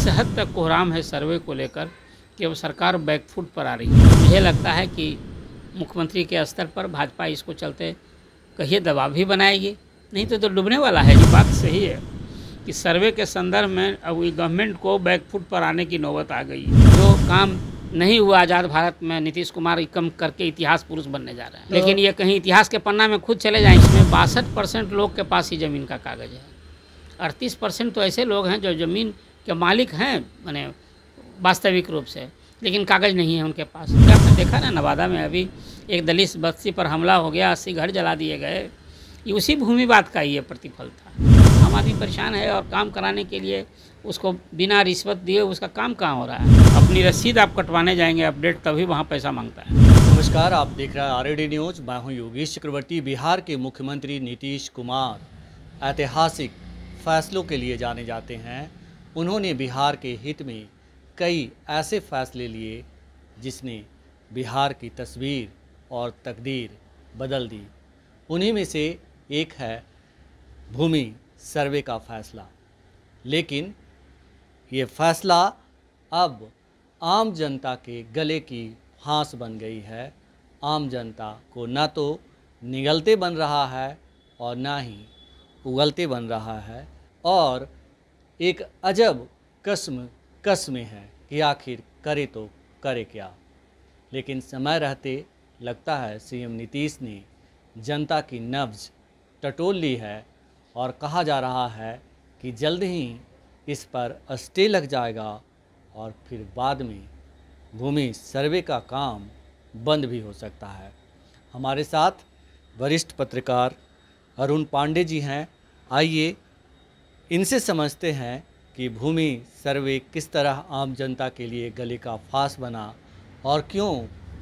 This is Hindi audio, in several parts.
इस हद तक कोहराम है सर्वे को लेकर कि अब सरकार बैकफुट पर आ रही है मुझे लगता है कि मुख्यमंत्री के स्तर पर भाजपा इसको चलते कहिए दबाव भी बनाएगी नहीं तो तो डूबने वाला है ये बात सही है कि सर्वे के संदर्भ में अब गवर्नमेंट को बैकफुट पर आने की नौबत आ गई जो काम नहीं हुआ आज़ाद भारत में नीतीश कुमार कम करके इतिहास पुरुष बनने जा रहे हैं तो लेकिन ये कहीं इतिहास के पन्ना में खुद चले जाएं इसमें बासठ परसेंट लोग के पास ही ज़मीन का कागज़ है अड़तीस परसेंट तो ऐसे लोग हैं जो ज़मीन जो मालिक हैं मैंने वास्तविक रूप से लेकिन कागज़ नहीं है उनके पास तो आपने देखा ना नवादा में अभी एक दलित बस्ती पर हमला हो गया अस्सी घर जला दिए गए ये उसी भूमिवाद का ये प्रतिफल था आम आदमी परेशान है और काम कराने के लिए उसको बिना रिश्वत दिए उसका काम कहाँ हो रहा है अपनी रसीद आप कटवाने जाएंगे अपडेट तभी वहाँ पैसा मांगता है नमस्कार आप देख रहे हैं आर न्यूज मैं हूँ योगेश चक्रवर्ती बिहार के मुख्यमंत्री नीतीश कुमार ऐतिहासिक फैसलों के लिए जाने जाते हैं उन्होंने बिहार के हित में कई ऐसे फैसले लिए जिसने बिहार की तस्वीर और तकदीर बदल दी उन्हीं में से एक है भूमि सर्वे का फैसला लेकिन ये फैसला अब आम जनता के गले की फांस बन गई है आम जनता को ना तो निगलते बन रहा है और ना ही उगलते बन रहा है और एक अजब कस्म कसमें हैं कि आखिर करे तो करे क्या लेकिन समय रहते लगता है सीएम नीतीश ने जनता की नब्ज टटोल ली है और कहा जा रहा है कि जल्द ही इस पर स्टे लग जाएगा और फिर बाद में भूमि सर्वे का काम बंद भी हो सकता है हमारे साथ वरिष्ठ पत्रकार अरुण पांडे जी हैं आइए इनसे समझते हैं कि भूमि सर्वे किस तरह आम जनता के लिए गले का फांस बना और क्यों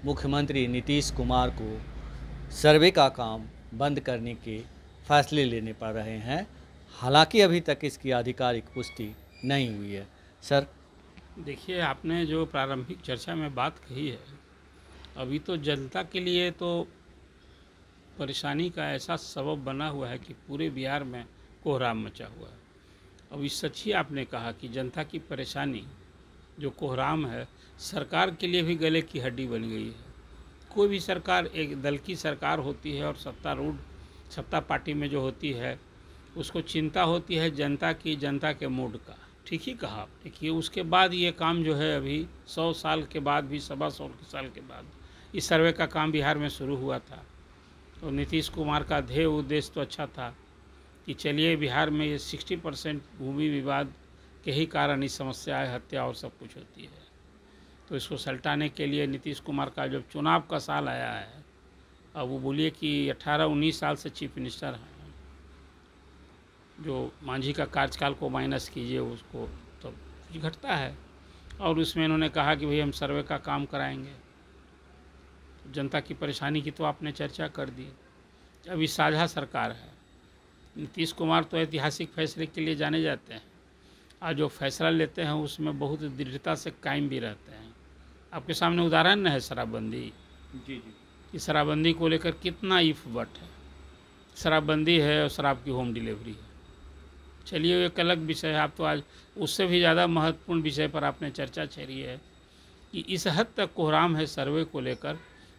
मुख्यमंत्री नीतीश कुमार को सर्वे का काम बंद करने के फैसले लेने पड़ रहे हैं हालांकि अभी तक इसकी आधिकारिक पुष्टि नहीं हुई है सर देखिए आपने जो प्रारंभिक चर्चा में बात कही है अभी तो जनता के लिए तो परेशानी का ऐसा सबब बना हुआ है कि पूरे बिहार में कोहराम मचा हुआ है अभी सच ही आपने कहा कि जनता की परेशानी जो कोहराम है सरकार के लिए भी गले की हड्डी बन गई है कोई भी सरकार एक दल की सरकार होती है और सत्तारूढ़ सत्ता पार्टी में जो होती है उसको चिंता होती है जनता की जनता के मूड का ठीक ही कहा देखिए उसके बाद ये काम जो है अभी सौ साल के बाद भी सवा सौ साल के बाद इस सर्वे का काम बिहार में शुरू हुआ था और नीतीश कुमार का ध्येय उद्देश्य तो अच्छा था कि चलिए बिहार में ये सिक्सटी परसेंट भूमि विवाद के ही कारण समस्या समस्याएं हत्या और सब कुछ होती है तो इसको सलटाने के लिए नीतीश कुमार का जब चुनाव का साल आया है अब वो बोलिए कि अट्ठारह उन्नीस साल से चीफ मिनिस्टर हैं जो मांझी का कार्यकाल को माइनस कीजिए उसको तो कुछ घटता है और उसमें इन्होंने कहा कि भाई हम सर्वे का काम कराएंगे जनता की परेशानी की तो आपने चर्चा कर दी अभी साझा सरकार है नीतीश कुमार तो ऐतिहासिक फैसले के लिए जाने जाते हैं और जो फैसला लेते हैं उसमें बहुत दृढ़ता से कायम भी रहते हैं आपके सामने उदाहरण है शराबबंदी जी जी कि शराबबंदी को लेकर कितना इफ बट है शराबबंदी है और शराब की होम डिलीवरी है चलिए वो एक अलग विषय है आप तो आज उससे भी ज़्यादा महत्वपूर्ण विषय पर आपने चर्चा छेड़ी है कि इस हद तक कोहराम है सर्वे को लेकर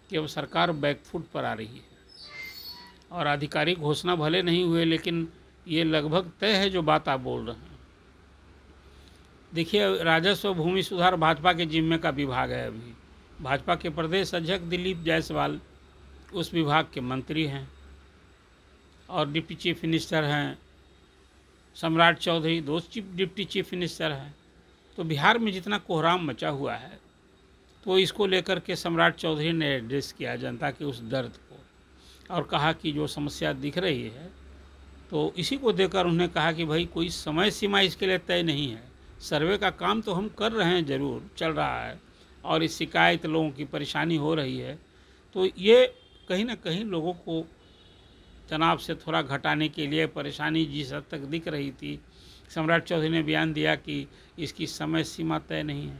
कि अब सरकार बैकफुट पर आ रही है और आधिकारिक घोषणा भले नहीं हुए लेकिन ये लगभग तय है जो बात आप बोल रहे हैं देखिए राजस्व भूमि सुधार भाजपा के जिम्मे का विभाग है अभी भाजपा के प्रदेश अध्यक्ष दिलीप जायसवाल उस विभाग के मंत्री हैं और डिप्टी चीफ मिनिस्टर हैं सम्राट चौधरी दो चीफ डिप्टी चीफ मिनिस्टर हैं तो बिहार में जितना कोहराम मचा हुआ है तो इसको लेकर के सम्राट चौधरी ने एड्रेस किया जनता के उस दर्द और कहा कि जो समस्या दिख रही है तो इसी को देकर उन्होंने कहा कि भाई कोई समय सीमा इसके लिए तय नहीं है सर्वे का काम तो हम कर रहे हैं ज़रूर चल रहा है और इस शिकायत लोगों की परेशानी हो रही है तो ये कहीं ना कहीं लोगों को तनाव से थोड़ा घटाने के लिए परेशानी जिस हद तक दिख रही थी सम्राट चौधरी ने बयान दिया कि इसकी समय सीमा तय नहीं है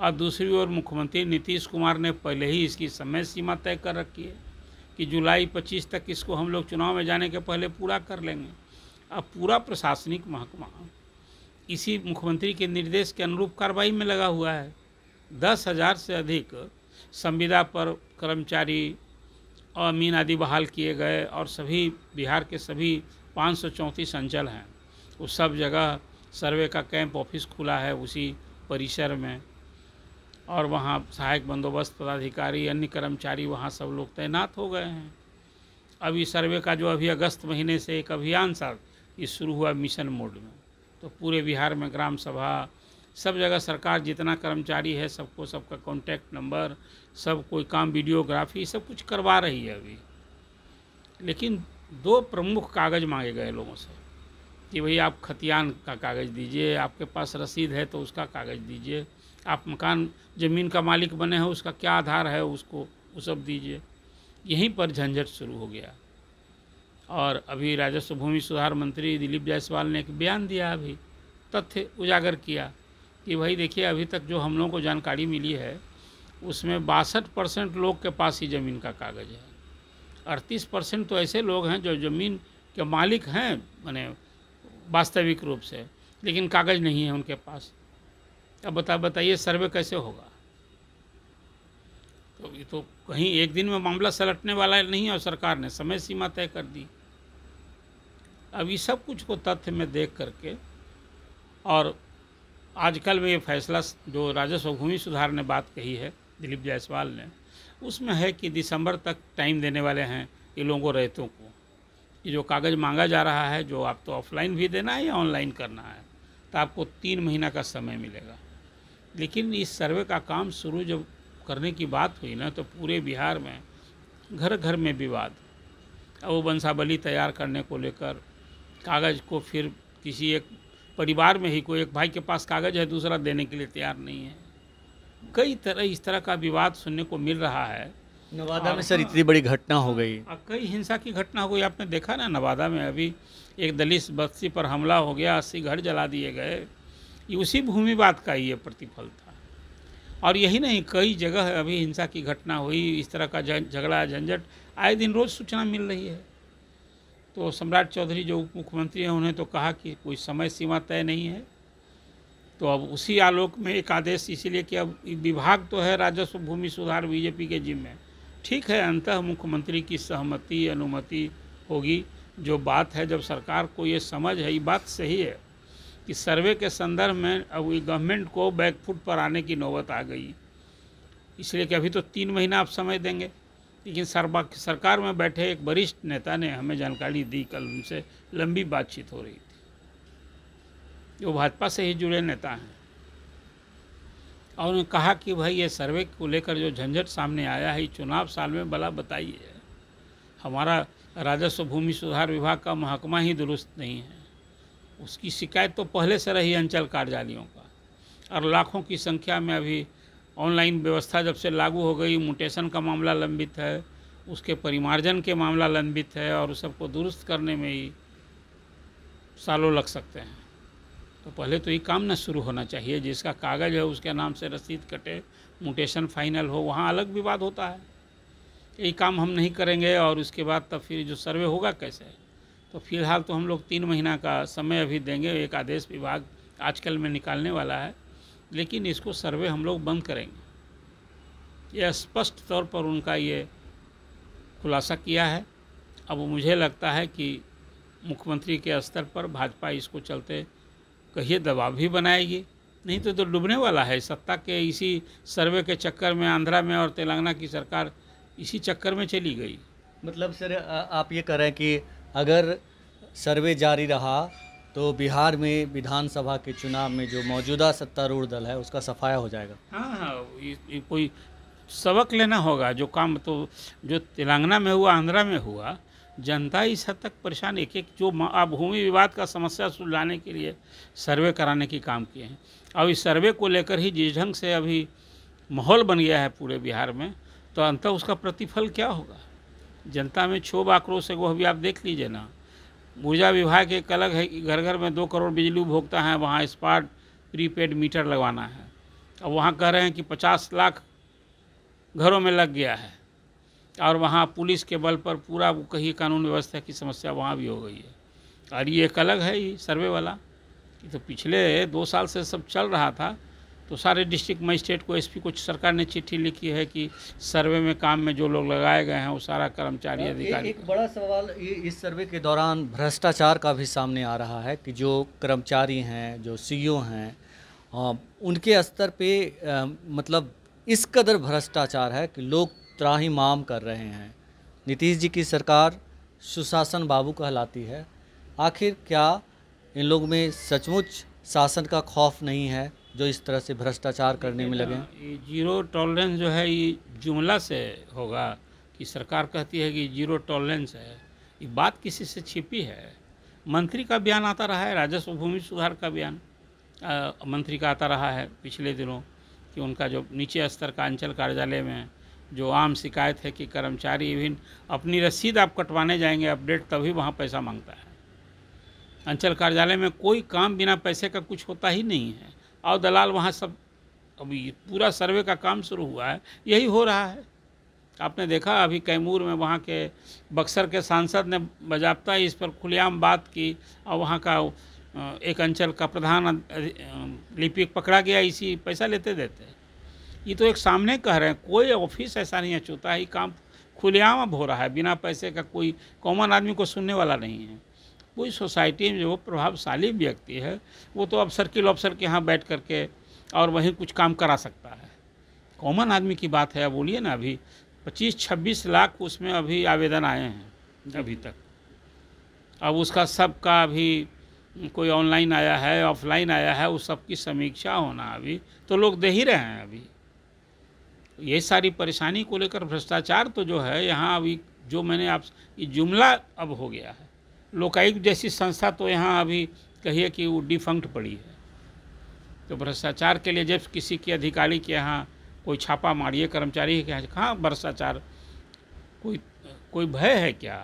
और दूसरी ओर मुख्यमंत्री नीतीश कुमार ने पहले ही इसकी समय सीमा तय कर रखी है कि जुलाई पच्चीस तक इसको हम लोग चुनाव में जाने के पहले पूरा कर लेंगे अब पूरा प्रशासनिक महकमा इसी मुख्यमंत्री के निर्देश के अनुरूप कार्रवाई में लगा हुआ है दस हज़ार से अधिक संविदा पर कर्मचारी अमीन आदि बहाल किए गए और सभी बिहार के सभी पाँच सौ चौंतीस अंचल हैं उस सब जगह सर्वे का कैंप ऑफिस खुला है उसी परिसर में और वहाँ सहायक बंदोबस्त पदाधिकारी अन्य कर्मचारी वहाँ सब लोग तैनात हो गए हैं अब इस सर्वे का जो अभी अगस्त महीने से एक अभियान सा ये शुरू हुआ मिशन मोड में तो पूरे बिहार में ग्राम सभा सब जगह सरकार जितना कर्मचारी है सबको सबका कॉन्टैक्ट नंबर सब कोई काम वीडियोग्राफी सब कुछ करवा रही है अभी लेकिन दो प्रमुख कागज़ मांगे गए लोगों से कि भाई आप खतियान का कागज़ दीजिए आपके पास रसीद है तो उसका कागज़ दीजिए आप मकान ज़मीन का मालिक बने हो उसका क्या आधार है उसको वो सब दीजिए यहीं पर झंझट शुरू हो गया और अभी राजस्व भूमि सुधार मंत्री दिलीप जायसवाल ने एक बयान दिया अभी तथ्य उजागर किया कि भाई देखिए अभी तक जो हम लोगों को जानकारी मिली है उसमें बासठ परसेंट लोग के पास ही ज़मीन का कागज़ है अड़तीस परसेंट तो ऐसे लोग हैं जो ज़मीन के मालिक हैं मैंने वास्तविक रूप से लेकिन कागज़ नहीं है उनके पास अब बता बताइए सर्वे कैसे होगा तो ये तो कहीं एक दिन में मामला सलटने वाला नहीं है और सरकार ने समय सीमा तय कर दी अब ये सब कुछ को तथ्य में देख करके और आजकल में ये फैसला जो राजस्व भूमि सुधार ने बात कही है दिलीप जायसवाल ने उसमें है कि दिसंबर तक टाइम देने वाले हैं ये लोगों रहतों को ये जो कागज़ मांगा जा रहा है जो आप तो ऑफलाइन भी देना है या ऑनलाइन करना है तो आपको तीन महीना का समय मिलेगा लेकिन इस सर्वे का काम शुरू जब करने की बात हुई ना तो पूरे बिहार में घर घर में विवाद वो वंशावली तैयार करने को लेकर कागज़ को फिर किसी एक परिवार में ही कोई एक भाई के पास कागज़ है दूसरा देने के लिए तैयार नहीं है कई तरह इस तरह का विवाद सुनने को मिल रहा है नवादा में हाँ, सर हाँ। इतनी बड़ी घटना हो गई हाँ, कई हिंसा की घटना हो गई आपने देखा ना नवादा में अभी एक दलित बस्ती पर हमला हो गया अस्सी घर जला दिए गए ये उसी भूमिवाद का ये प्रतिफल था और यही नहीं कई जगह अभी हिंसा की घटना हुई इस तरह का झगड़ा झंझट आए दिन रोज़ सूचना मिल रही है तो सम्राट चौधरी जो उप मुख्यमंत्री हैं उन्हें तो कहा कि कोई समय सीमा तय नहीं है तो अब उसी आलोक में एक आदेश इसीलिए कि अब विभाग तो है राजस्व भूमि सुधार बीजेपी के जिम्मे ठीक है अंत मुख्यमंत्री की सहमति अनुमति होगी जो बात है जब सरकार को ये समझ है ये बात सही है कि सर्वे के संदर्भ में अब ये गवर्नमेंट को बैकफुट पर आने की नौबत आ गई इसलिए कि अभी तो तीन महीना आप समय देंगे लेकिन सरबा सरकार में बैठे एक वरिष्ठ नेता ने हमें जानकारी दी कल उनसे लंबी बातचीत हो रही थी जो भाजपा से ही जुड़े नेता हैं और उन्होंने कहा कि भाई ये सर्वे को लेकर जो झंझट सामने आया है चुनाव साल में भला बताइए हमारा राजस्व भूमि सुधार विभाग का महकमा ही दुरुस्त नहीं है उसकी शिकायत तो पहले से रही अंचल कार्यालयों का और लाखों की संख्या में अभी ऑनलाइन व्यवस्था जब से लागू हो गई म्यूटेशन का मामला लंबित है उसके परिमार्जन के मामला लंबित है और उस सबको दुरुस्त करने में ही सालों लग सकते हैं तो पहले तो ये काम ना शुरू होना चाहिए जिसका कागज़ है उसके नाम से रसीद कटे म्यूटेशन फाइनल हो वहाँ अलग विवाद होता है ये काम हम नहीं करेंगे और उसके बाद तब फिर जो सर्वे होगा कैसे तो फिलहाल तो हम लोग तीन महीना का समय अभी देंगे एक आदेश विभाग आजकल में निकालने वाला है लेकिन इसको सर्वे हम लोग बंद करेंगे यह स्पष्ट तौर पर उनका ये खुलासा किया है अब मुझे लगता है कि मुख्यमंत्री के स्तर पर भाजपा इसको चलते कहिए दबाव भी बनाएगी नहीं तो तो डूबने वाला है सत्ता के इसी सर्वे के चक्कर में आंध्रा में और तेलंगाना की सरकार इसी चक्कर में चली गई मतलब सर आप ये कह रहे हैं कि अगर सर्वे जारी रहा तो बिहार में विधानसभा के चुनाव में जो मौजूदा सत्तारूढ़ दल है उसका सफाया हो जाएगा हाँ हाँ कोई सबक लेना होगा जो काम तो जो तेलंगाना में हुआ आंध्रा में हुआ जनता इस हद तक परेशान एक एक जो अब भूमि विवाद का समस्या सुलझाने के लिए सर्वे कराने की काम किए हैं अब इस सर्वे को लेकर ही जिस ढंग से अभी माहौल बन गया है पूरे बिहार में तो अंत उसका प्रतिफल क्या होगा जनता में क्षोभ आक्रोश है वो अभी आप देख लीजिए ना ऊर्जा विभाग एक अलग है कि घर घर में दो करोड़ बिजली उपभोक्ता हैं वहाँ स्पार्ट प्रीपेड मीटर लगवाना है अब वहाँ कह रहे हैं कि पचास लाख घरों में लग गया है और वहाँ पुलिस के बल पर पूरा वो कही कानून व्यवस्था की समस्या वहाँ भी हो गई है और ये एक अलग है ये सर्वे वाला तो पिछले दो साल से सब चल रहा था तो सारे डिस्ट्रिक्ट मजिस्ट्रेट को एसपी कुछ सरकार ने चिट्ठी लिखी है कि सर्वे में काम में जो लोग लगाए गए हैं वो सारा कर्मचारी अधिकारी एक बड़ा सवाल ये इस सर्वे के दौरान भ्रष्टाचार का भी सामने आ रहा है कि जो कर्मचारी हैं जो सीईओ हैं उनके स्तर पे मतलब इस कदर भ्रष्टाचार है कि लोग त्राही माम कर रहे हैं नीतीश जी की सरकार सुशासन बाबू कहलाती है आखिर क्या इन लोग में सचमुच शासन का खौफ नहीं है जो इस तरह से भ्रष्टाचार करने में लगे ये जीरो टॉलरेंस जो है ये जुमला से होगा कि सरकार कहती है कि जीरो टॉलरेंस है ये बात किसी से छिपी है मंत्री का बयान आता रहा है राजस्व भूमि सुधार का बयान मंत्री का आता रहा है पिछले दिनों कि उनका जो नीचे स्तर का अंचल कार्यालय में जो आम शिकायत है कि कर्मचारी इविन अपनी रसीद आप कटवाने जाएंगे अपडेट तभी वहाँ पैसा मांगता है अंचल कार्यालय में कोई काम बिना पैसे का कुछ होता ही नहीं है और दलाल वहाँ सब अभी पूरा सर्वे का काम शुरू हुआ है यही हो रहा है आपने देखा अभी कैमूर में वहाँ के बक्सर के सांसद ने बजाबता इस पर खुलेआम बात की और वहाँ का एक अंचल का प्रधान लिपिक पकड़ा गया इसी पैसा लेते देते ये तो एक सामने कह रहे हैं कोई ऑफिस ऐसा नहीं है चूता ही काम खुलेआम अब हो रहा है बिना पैसे का कोई कॉमन आदमी को सुनने वाला नहीं है पूरी सोसाइटी में जो प्रभावशाली व्यक्ति है वो तो अब सर्किल ऑफिसर के यहाँ बैठ करके और वहीं कुछ काम करा सकता है कॉमन आदमी की बात है बोलिए ना अभी पच्चीस छब्बीस लाख उसमें अभी आवेदन आए हैं अभी तक अब उसका सबका अभी कोई ऑनलाइन आया है ऑफलाइन आया है उस सबकी समीक्षा होना अभी तो लोग दे ही रहे हैं अभी ये सारी परेशानी को लेकर भ्रष्टाचार तो जो है यहाँ अभी जो मैंने आप ये जुमला अब हो गया है लोकायुक्त जैसी संस्था तो यहाँ अभी कहिए कि वो डिफंक्ट पड़ी है तो भ्रष्टाचार के लिए जब किसी के अधिकारी के यहाँ कोई छापा मारिए कर्मचारी के यहाँ कहाँ भ्रष्टाचार कोई कोई भय है क्या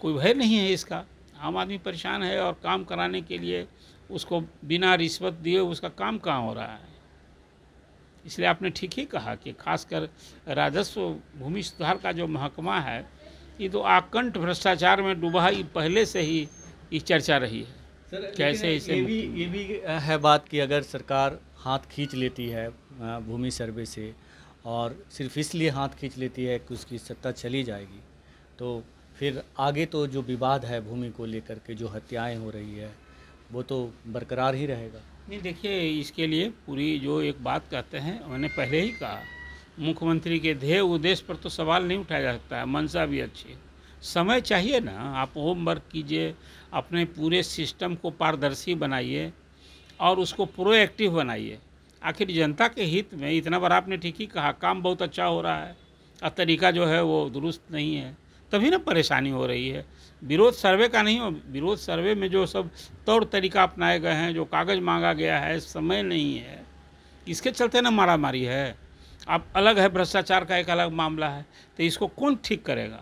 कोई भय नहीं है इसका आम आदमी परेशान है और काम कराने के लिए उसको बिना रिश्वत दिए उसका काम कहाँ हो रहा है इसलिए आपने ठीक ही कहा कि खासकर राजस्व भूमि सुधार का जो महकमा है ये तो आकंठ भ्रष्टाचार में डूबा ही पहले से ही ये चर्चा रही है सर, कैसे इसे ये भी ये भी है बात कि अगर सरकार हाथ खींच लेती है भूमि सर्वे से और सिर्फ इसलिए हाथ खींच लेती है कि उसकी सत्ता चली जाएगी तो फिर आगे तो जो विवाद है भूमि को लेकर के जो हत्याएं हो रही है वो तो बरकरार ही रहेगा नहीं देखिए इसके लिए पूरी जो एक बात कहते हैं मैंने पहले ही कहा मुख्यमंत्री के ध्येय उद्देश्य पर तो सवाल नहीं उठाया जा सकता है मनसा भी अच्छी समय चाहिए ना आप होमवर्क कीजिए अपने पूरे सिस्टम को पारदर्शी बनाइए और उसको प्रोएक्टिव बनाइए आखिर जनता के हित में इतना बार आपने ठीक ही कहा काम बहुत अच्छा हो रहा है और तरीका जो है वो दुरुस्त नहीं है तभी ना परेशानी हो रही है विरोध सर्वे का नहीं हो विरोध सर्वे में जो सब तौर तरीका अपनाए गए हैं जो कागज़ मांगा गया है समय नहीं है इसके चलते ना मारामारी है अब अलग है भ्रष्टाचार का एक अलग मामला है तो इसको कौन ठीक करेगा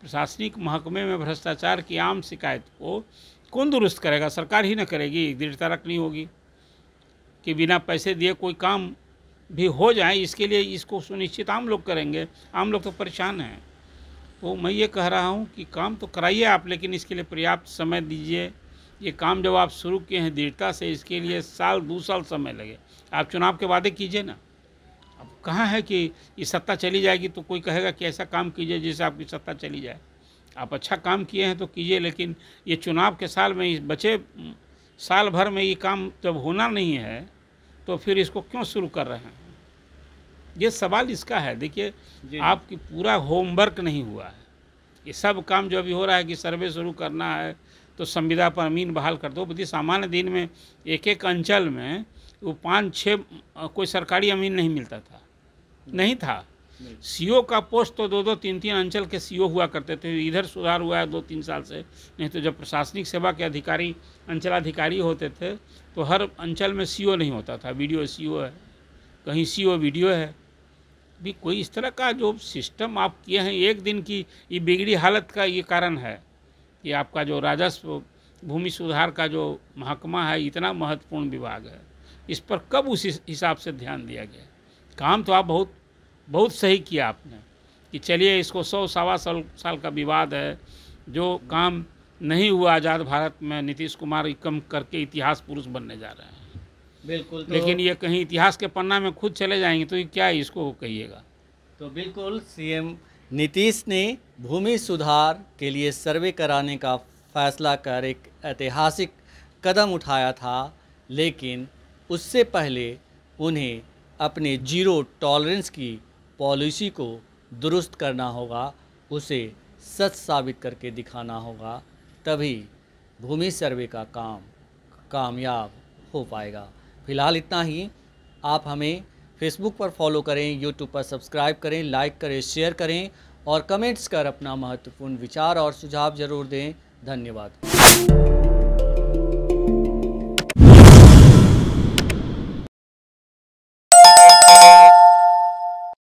प्रशासनिक महकमे में भ्रष्टाचार की आम शिकायत को कौन दुरुस्त करेगा सरकार ही ना करेगी दृढ़ता रखनी होगी कि बिना पैसे दिए कोई काम भी हो जाए इसके लिए इसको सुनिश्चित आम लोग करेंगे आम लोग तो परेशान हैं तो मैं ये कह रहा हूँ कि काम तो कराइए आप लेकिन इसके लिए पर्याप्त समय दीजिए ये काम जब आप शुरू किए हैं दृढ़ता से इसके लिए साल दो साल समय लगे आप चुनाव के वादे कीजिए ना अब कहाँ है कि ये सत्ता चली जाएगी तो कोई कहेगा कि ऐसा काम कीजिए जिससे आपकी सत्ता चली जाए आप अच्छा काम किए हैं तो कीजिए लेकिन ये चुनाव के साल में इस बचे साल भर में ये काम जब होना नहीं है तो फिर इसको क्यों शुरू कर रहे हैं ये सवाल इसका है देखिए आपकी पूरा होमवर्क नहीं हुआ है ये सब काम जो अभी हो रहा है कि सर्वे शुरू करना है तो संविदा पर अमीन बहाल कर दो बुद्धि सामान्य दिन में एक एक अंचल में वो पाँच छः कोई सरकारी अमीन नहीं मिलता था नहीं था सीओ का पोस्ट तो दो दो तीन तीन अंचल के सीओ हुआ करते थे इधर सुधार हुआ है दो तीन साल से नहीं तो जब प्रशासनिक सेवा के अधिकारी अंचलाधिकारी होते थे तो हर अंचल में सीओ नहीं होता था वीडियो सीओ है कहीं सीओ वीडियो है भी कोई इस तरह का जो सिस्टम आप किए हैं एक दिन की ये बिगड़ी हालत का ये कारण है कि आपका जो राजस्व भूमि सुधार का जो महकमा है इतना महत्वपूर्ण विभाग है इस पर कब उस हिसाब से ध्यान दिया गया काम तो आप बहुत बहुत सही किया आपने कि चलिए इसको सौ सवा साल साल का विवाद है जो काम नहीं हुआ आज़ाद भारत में नीतीश कुमार कम करके इतिहास पुरुष बनने जा रहे हैं बिल्कुल तो, लेकिन ये कहीं इतिहास के पन्ना में खुद चले जाएंगे तो ये क्या इसको कहिएगा तो बिल्कुल सीएम नीतीश ने भूमि सुधार के लिए सर्वे कराने का फैसला कर एक ऐतिहासिक कदम उठाया था लेकिन उससे पहले उन्हें अपने जीरो टॉलरेंस की पॉलिसी को दुरुस्त करना होगा उसे सच साबित करके दिखाना होगा तभी भूमि सर्वे का काम कामयाब हो पाएगा फिलहाल इतना ही आप हमें फेसबुक पर फॉलो करें यूट्यूब पर सब्सक्राइब करें लाइक करें शेयर करें और कमेंट्स कर अपना महत्वपूर्ण विचार और सुझाव जरूर दें धन्यवाद